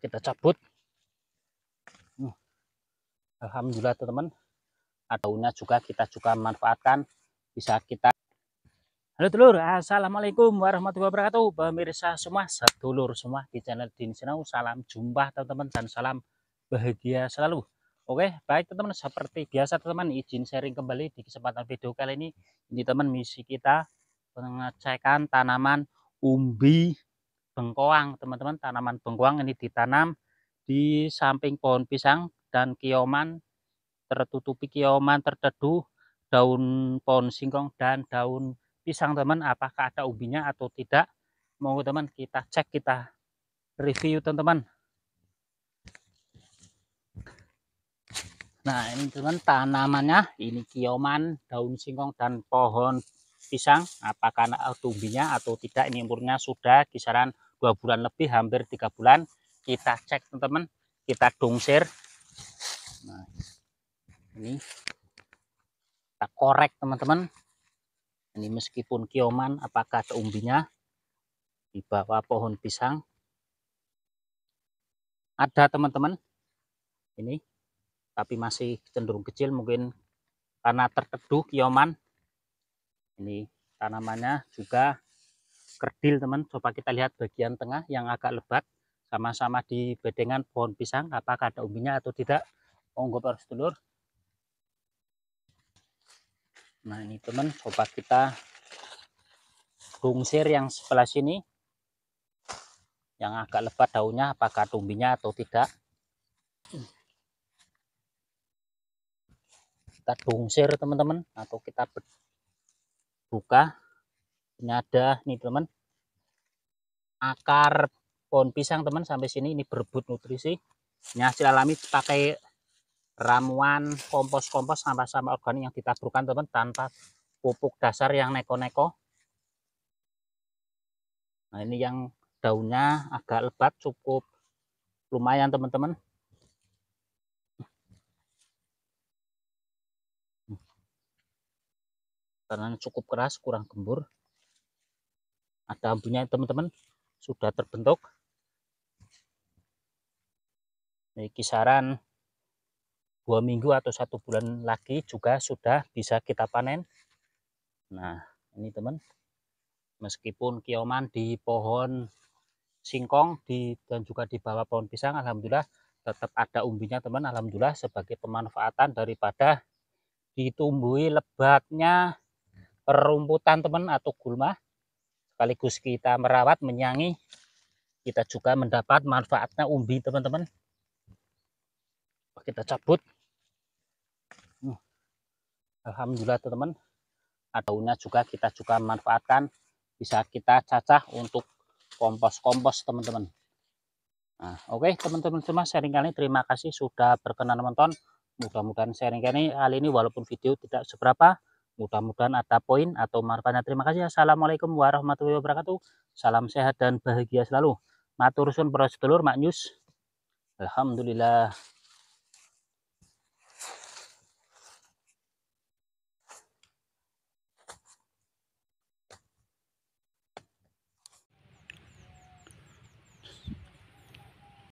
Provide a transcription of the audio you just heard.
kita cabut hmm. Alhamdulillah teman-teman daunnya juga kita juga manfaatkan bisa kita Halo telur Assalamualaikum warahmatullahi wabarakatuh pemirsa semua sedulur semua di channel Dini senau salam jumpa teman-teman dan salam bahagia selalu Oke baik teman-teman seperti biasa teman-teman izin sharing kembali di kesempatan video kali ini ini teman misi kita pengecekan tanaman umbi bengkoang teman-teman tanaman bengkoang ini ditanam di samping pohon pisang dan kioman tertutupi kioman terteduh daun pohon singkong dan daun pisang teman apakah ada ubinya atau tidak mau teman kita cek kita review teman-teman nah ini teman tanamannya ini kioman daun singkong dan pohon pisang apakah ada ubinya atau tidak ini umurnya sudah kisaran dua bulan lebih hampir tiga bulan kita cek teman-teman kita dongsir nah, ini kita korek teman-teman ini meskipun kioman apakah ada umbinya di bawah pohon pisang ada teman-teman ini tapi masih cenderung kecil mungkin karena terteduh kioman ini tanamannya juga kerdil teman coba kita lihat bagian tengah yang agak lebat sama-sama di bedengan pohon pisang apakah ada umbinya atau tidak monggo harus sedulur nah ini teman coba kita bungsir yang sebelah sini yang agak lebat daunnya apakah ada umbinya atau tidak kita bungsir teman-teman atau kita buka ini ada nih teman akar pohon pisang teman sampai sini ini berebut nutrisi ini hasil alami pakai ramuan kompos-kompos sampah-sampah organik yang ditaburkan teman tanpa pupuk dasar yang neko-neko nah ini yang daunnya agak lebat cukup lumayan teman-teman karena cukup keras kurang gembur ada ambunya teman-teman sudah terbentuk ini kisaran dua minggu atau satu bulan lagi juga sudah bisa kita panen nah ini teman meskipun kioman di pohon singkong di dan juga di bawah pohon pisang alhamdulillah tetap ada umbinya teman alhamdulillah sebagai pemanfaatan daripada ditumbuhi lebatnya perumputan teman atau gulma sekaligus kita merawat menyangi kita juga mendapat manfaatnya umbi teman-teman kita cabut hmm. Alhamdulillah teman-teman daunnya juga kita juga manfaatkan bisa kita cacah untuk kompos-kompos teman-teman Nah, Oke okay, teman-teman semua sharing kali ini terima kasih sudah berkenan menonton. Mudah-mudahan sharing kali ini, kali ini walaupun video tidak seberapa Mudah-mudahan ada poin atau manfaatnya. Terima kasih. Assalamualaikum warahmatullahi wabarakatuh. Salam sehat dan bahagia selalu. Matur sun prosedur maknyus Alhamdulillah.